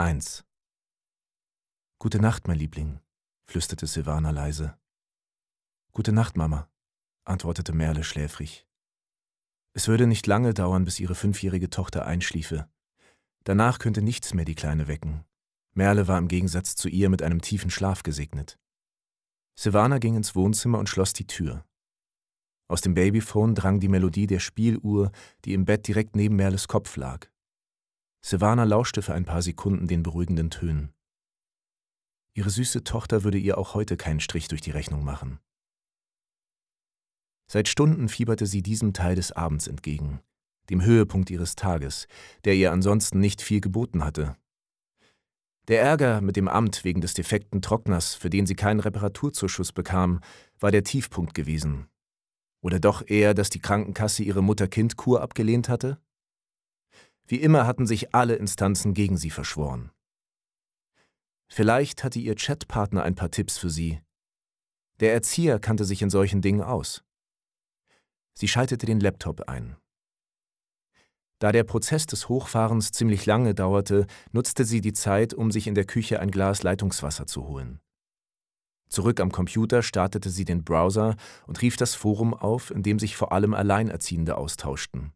1. Gute Nacht, mein Liebling, flüsterte Silvana leise. Gute Nacht, Mama, antwortete Merle schläfrig. Es würde nicht lange dauern, bis ihre fünfjährige Tochter einschliefe. Danach könnte nichts mehr die Kleine wecken. Merle war im Gegensatz zu ihr mit einem tiefen Schlaf gesegnet. Silvana ging ins Wohnzimmer und schloss die Tür. Aus dem Babyphone drang die Melodie der Spieluhr, die im Bett direkt neben Merles Kopf lag. Sivana lauschte für ein paar Sekunden den beruhigenden Tönen. Ihre süße Tochter würde ihr auch heute keinen Strich durch die Rechnung machen. Seit Stunden fieberte sie diesem Teil des Abends entgegen, dem Höhepunkt ihres Tages, der ihr ansonsten nicht viel geboten hatte. Der Ärger mit dem Amt wegen des defekten Trockners, für den sie keinen Reparaturzuschuss bekam, war der Tiefpunkt gewesen. Oder doch eher, dass die Krankenkasse ihre Mutter-Kind-Kur abgelehnt hatte? Wie immer hatten sich alle Instanzen gegen sie verschworen. Vielleicht hatte ihr Chatpartner ein paar Tipps für sie. Der Erzieher kannte sich in solchen Dingen aus. Sie schaltete den Laptop ein. Da der Prozess des Hochfahrens ziemlich lange dauerte, nutzte sie die Zeit, um sich in der Küche ein Glas Leitungswasser zu holen. Zurück am Computer startete sie den Browser und rief das Forum auf, in dem sich vor allem Alleinerziehende austauschten.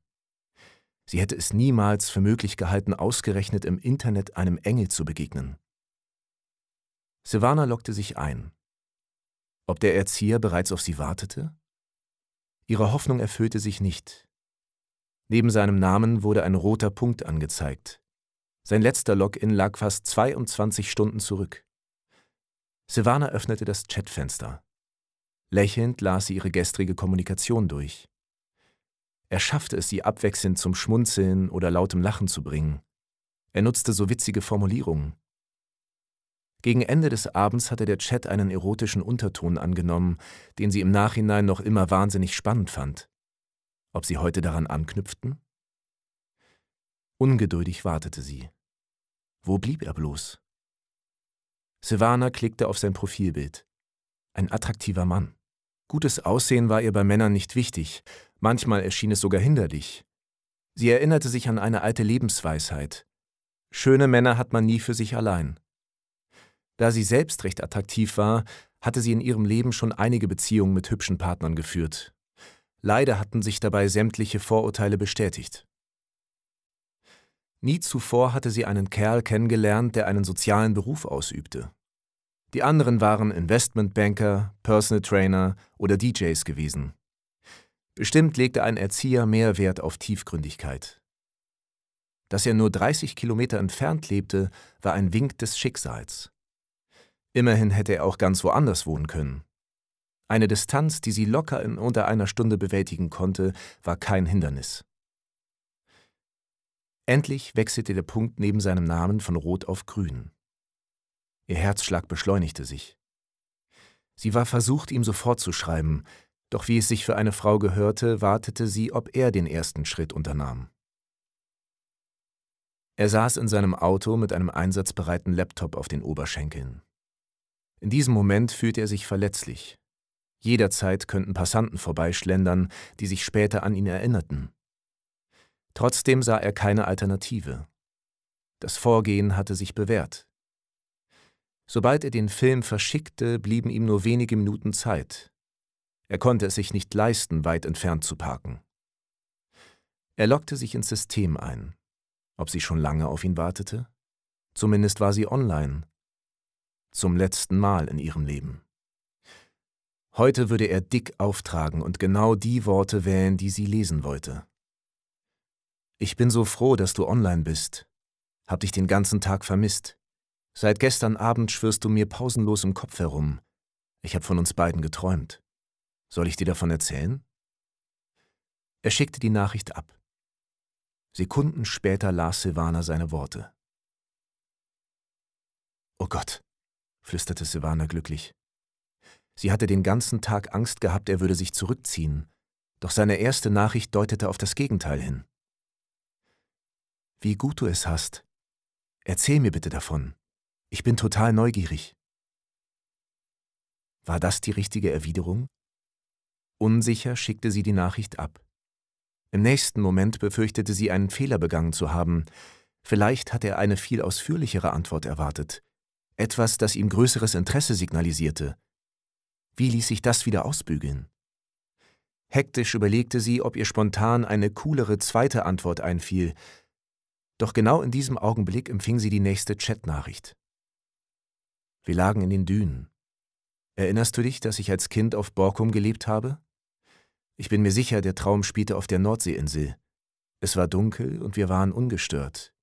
Sie hätte es niemals für möglich gehalten, ausgerechnet im Internet einem Engel zu begegnen. Silvana lockte sich ein. Ob der Erzieher bereits auf sie wartete? Ihre Hoffnung erfüllte sich nicht. Neben seinem Namen wurde ein roter Punkt angezeigt. Sein letzter Login lag fast 22 Stunden zurück. Silvana öffnete das Chatfenster. Lächelnd las sie ihre gestrige Kommunikation durch. Er schaffte es, sie abwechselnd zum Schmunzeln oder lautem Lachen zu bringen. Er nutzte so witzige Formulierungen. Gegen Ende des Abends hatte der Chat einen erotischen Unterton angenommen, den sie im Nachhinein noch immer wahnsinnig spannend fand. Ob sie heute daran anknüpften? Ungeduldig wartete sie. Wo blieb er bloß? Silvana klickte auf sein Profilbild. Ein attraktiver Mann. Gutes Aussehen war ihr bei Männern nicht wichtig, Manchmal erschien es sogar hinderlich. Sie erinnerte sich an eine alte Lebensweisheit. Schöne Männer hat man nie für sich allein. Da sie selbst recht attraktiv war, hatte sie in ihrem Leben schon einige Beziehungen mit hübschen Partnern geführt. Leider hatten sich dabei sämtliche Vorurteile bestätigt. Nie zuvor hatte sie einen Kerl kennengelernt, der einen sozialen Beruf ausübte. Die anderen waren Investmentbanker, Personal Trainer oder DJs gewesen. Bestimmt legte ein Erzieher mehr Wert auf Tiefgründigkeit. Dass er nur 30 Kilometer entfernt lebte, war ein Wink des Schicksals. Immerhin hätte er auch ganz woanders wohnen können. Eine Distanz, die sie locker in unter einer Stunde bewältigen konnte, war kein Hindernis. Endlich wechselte der Punkt neben seinem Namen von rot auf grün. Ihr Herzschlag beschleunigte sich. Sie war versucht, ihm sofort zu schreiben, doch wie es sich für eine Frau gehörte, wartete sie, ob er den ersten Schritt unternahm. Er saß in seinem Auto mit einem einsatzbereiten Laptop auf den Oberschenkeln. In diesem Moment fühlte er sich verletzlich. Jederzeit könnten Passanten vorbeischlendern, die sich später an ihn erinnerten. Trotzdem sah er keine Alternative. Das Vorgehen hatte sich bewährt. Sobald er den Film verschickte, blieben ihm nur wenige Minuten Zeit, er konnte es sich nicht leisten, weit entfernt zu parken. Er lockte sich ins System ein. Ob sie schon lange auf ihn wartete? Zumindest war sie online. Zum letzten Mal in ihrem Leben. Heute würde er dick auftragen und genau die Worte wählen, die sie lesen wollte. Ich bin so froh, dass du online bist. Hab dich den ganzen Tag vermisst. Seit gestern Abend schwirrst du mir pausenlos im Kopf herum. Ich hab von uns beiden geträumt. Soll ich dir davon erzählen? Er schickte die Nachricht ab. Sekunden später las Silvana seine Worte. Oh Gott, flüsterte Silvana glücklich. Sie hatte den ganzen Tag Angst gehabt, er würde sich zurückziehen, doch seine erste Nachricht deutete auf das Gegenteil hin. Wie gut du es hast. Erzähl mir bitte davon. Ich bin total neugierig. War das die richtige Erwiderung? Unsicher schickte sie die Nachricht ab. Im nächsten Moment befürchtete sie, einen Fehler begangen zu haben. Vielleicht hatte er eine viel ausführlichere Antwort erwartet. Etwas, das ihm größeres Interesse signalisierte. Wie ließ sich das wieder ausbügeln? Hektisch überlegte sie, ob ihr spontan eine coolere zweite Antwort einfiel. Doch genau in diesem Augenblick empfing sie die nächste Chatnachricht. Wir lagen in den Dünen. Erinnerst du dich, dass ich als Kind auf Borkum gelebt habe? Ich bin mir sicher, der Traum spielte auf der Nordseeinsel. Es war dunkel und wir waren ungestört.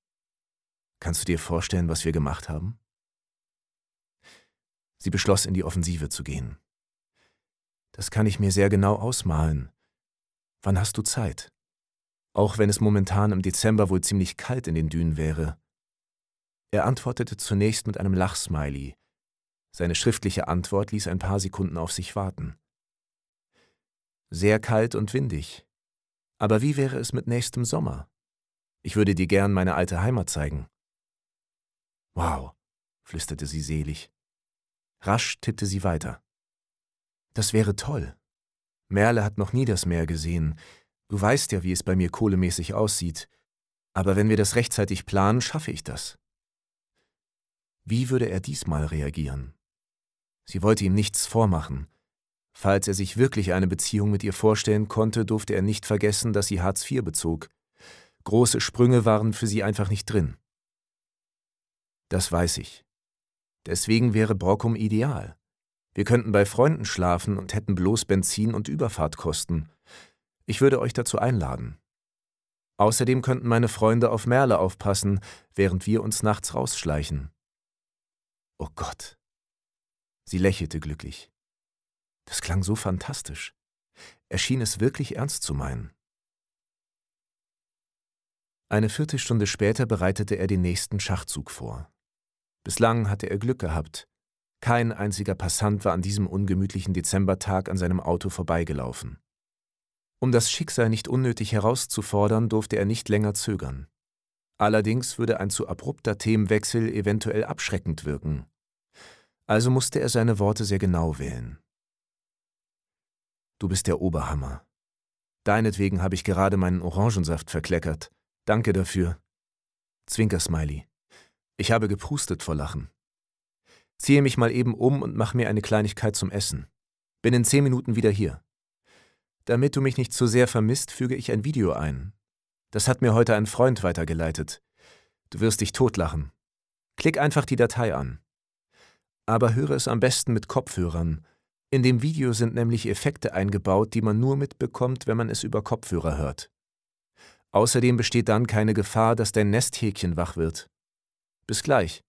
Kannst du dir vorstellen, was wir gemacht haben? Sie beschloss, in die Offensive zu gehen. Das kann ich mir sehr genau ausmalen. Wann hast du Zeit? Auch wenn es momentan im Dezember wohl ziemlich kalt in den Dünen wäre. Er antwortete zunächst mit einem Lachsmiley. Seine schriftliche Antwort ließ ein paar Sekunden auf sich warten. Sehr kalt und windig. Aber wie wäre es mit nächstem Sommer? Ich würde dir gern meine alte Heimat zeigen. Wow, flüsterte sie selig. Rasch tippte sie weiter. Das wäre toll. Merle hat noch nie das Meer gesehen. Du weißt ja, wie es bei mir kohlemäßig aussieht. Aber wenn wir das rechtzeitig planen, schaffe ich das. Wie würde er diesmal reagieren? Sie wollte ihm nichts vormachen. Falls er sich wirklich eine Beziehung mit ihr vorstellen konnte, durfte er nicht vergessen, dass sie Hartz IV bezog. Große Sprünge waren für sie einfach nicht drin. Das weiß ich. Deswegen wäre Brockum ideal. Wir könnten bei Freunden schlafen und hätten bloß Benzin und Überfahrtkosten. Ich würde euch dazu einladen. Außerdem könnten meine Freunde auf Merle aufpassen, während wir uns nachts rausschleichen. Oh Gott. Sie lächelte glücklich. Das klang so fantastisch. Er schien es wirklich ernst zu meinen. Eine Viertelstunde später bereitete er den nächsten Schachzug vor. Bislang hatte er Glück gehabt. Kein einziger Passant war an diesem ungemütlichen Dezembertag an seinem Auto vorbeigelaufen. Um das Schicksal nicht unnötig herauszufordern, durfte er nicht länger zögern. Allerdings würde ein zu abrupter Themenwechsel eventuell abschreckend wirken. Also musste er seine Worte sehr genau wählen. Du bist der Oberhammer. Deinetwegen habe ich gerade meinen Orangensaft verkleckert. Danke dafür. Zwinkersmiley. Ich habe geprustet vor Lachen. Ziehe mich mal eben um und mach mir eine Kleinigkeit zum Essen. Bin in zehn Minuten wieder hier. Damit du mich nicht zu sehr vermisst, füge ich ein Video ein. Das hat mir heute ein Freund weitergeleitet. Du wirst dich totlachen. Klick einfach die Datei an. Aber höre es am besten mit Kopfhörern, in dem Video sind nämlich Effekte eingebaut, die man nur mitbekommt, wenn man es über Kopfhörer hört. Außerdem besteht dann keine Gefahr, dass dein Nesthäkchen wach wird. Bis gleich.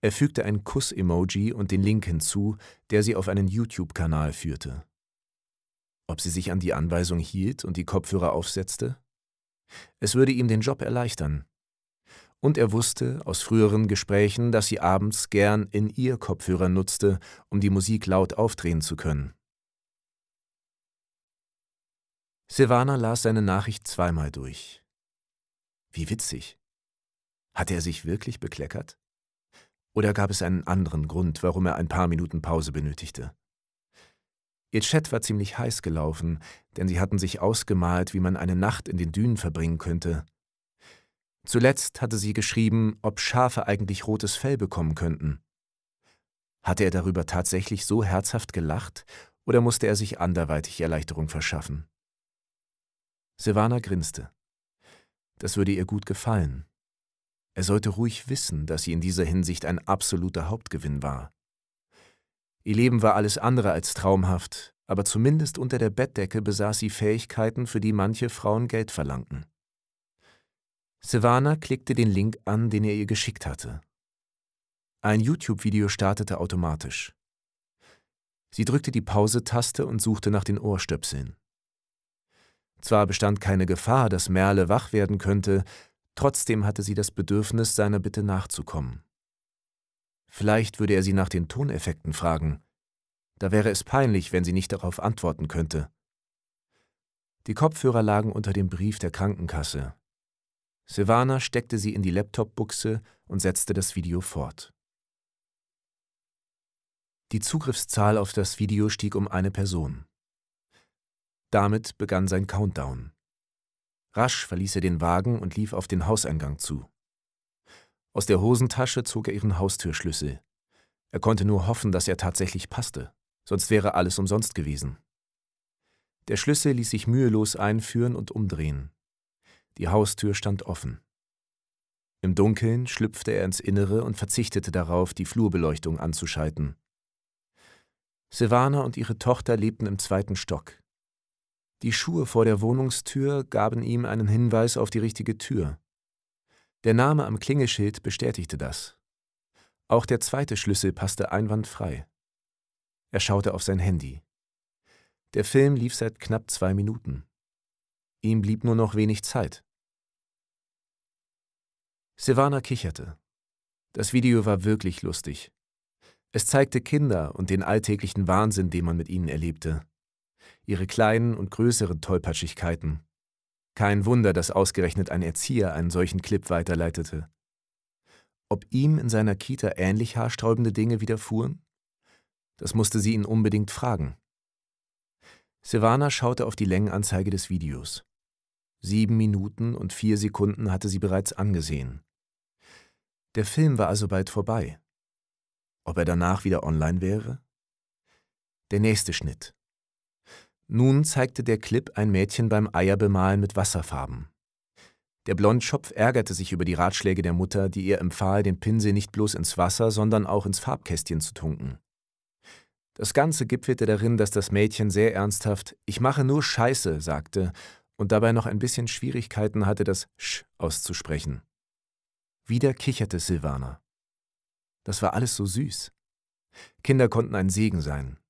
Er fügte ein Kuss-Emoji und den Link hinzu, der sie auf einen YouTube-Kanal führte. Ob sie sich an die Anweisung hielt und die Kopfhörer aufsetzte? Es würde ihm den Job erleichtern. Und er wusste aus früheren Gesprächen, dass sie abends gern in ihr Kopfhörer nutzte, um die Musik laut aufdrehen zu können. Silvana las seine Nachricht zweimal durch. Wie witzig. Hatte er sich wirklich bekleckert? Oder gab es einen anderen Grund, warum er ein paar Minuten Pause benötigte? Ihr Chat war ziemlich heiß gelaufen, denn sie hatten sich ausgemalt, wie man eine Nacht in den Dünen verbringen könnte, Zuletzt hatte sie geschrieben, ob Schafe eigentlich rotes Fell bekommen könnten. Hatte er darüber tatsächlich so herzhaft gelacht oder musste er sich anderweitig Erleichterung verschaffen? Silvana grinste. Das würde ihr gut gefallen. Er sollte ruhig wissen, dass sie in dieser Hinsicht ein absoluter Hauptgewinn war. Ihr Leben war alles andere als traumhaft, aber zumindest unter der Bettdecke besaß sie Fähigkeiten, für die manche Frauen Geld verlangten. Silvana klickte den Link an, den er ihr geschickt hatte. Ein YouTube-Video startete automatisch. Sie drückte die Pause-Taste und suchte nach den Ohrstöpseln. Zwar bestand keine Gefahr, dass Merle wach werden könnte, trotzdem hatte sie das Bedürfnis, seiner Bitte nachzukommen. Vielleicht würde er sie nach den Toneffekten fragen. Da wäre es peinlich, wenn sie nicht darauf antworten könnte. Die Kopfhörer lagen unter dem Brief der Krankenkasse, Silvana steckte sie in die Laptop-Buchse und setzte das Video fort. Die Zugriffszahl auf das Video stieg um eine Person. Damit begann sein Countdown. Rasch verließ er den Wagen und lief auf den Hauseingang zu. Aus der Hosentasche zog er ihren Haustürschlüssel. Er konnte nur hoffen, dass er tatsächlich passte, sonst wäre alles umsonst gewesen. Der Schlüssel ließ sich mühelos einführen und umdrehen. Die Haustür stand offen. Im Dunkeln schlüpfte er ins Innere und verzichtete darauf, die Flurbeleuchtung anzuschalten. Silvana und ihre Tochter lebten im zweiten Stock. Die Schuhe vor der Wohnungstür gaben ihm einen Hinweis auf die richtige Tür. Der Name am Klingeschild bestätigte das. Auch der zweite Schlüssel passte einwandfrei. Er schaute auf sein Handy. Der Film lief seit knapp zwei Minuten. Ihm blieb nur noch wenig Zeit. Silvana kicherte. Das Video war wirklich lustig. Es zeigte Kinder und den alltäglichen Wahnsinn, den man mit ihnen erlebte. Ihre kleinen und größeren Tollpatschigkeiten. Kein Wunder, dass ausgerechnet ein Erzieher einen solchen Clip weiterleitete. Ob ihm in seiner Kita ähnlich haarsträubende Dinge widerfuhren? Das musste sie ihn unbedingt fragen. Silvana schaute auf die Längenanzeige des Videos. Sieben Minuten und vier Sekunden hatte sie bereits angesehen. Der Film war also bald vorbei. Ob er danach wieder online wäre? Der nächste Schnitt. Nun zeigte der Clip ein Mädchen beim Eierbemalen mit Wasserfarben. Der Blondschopf ärgerte sich über die Ratschläge der Mutter, die ihr empfahl, den Pinsel nicht bloß ins Wasser, sondern auch ins Farbkästchen zu tunken. Das Ganze gipfelte darin, dass das Mädchen sehr ernsthaft Ich mache nur Scheiße sagte und dabei noch ein bisschen Schwierigkeiten hatte, das Sch auszusprechen. Wieder kicherte Silvana. Das war alles so süß. Kinder konnten ein Segen sein.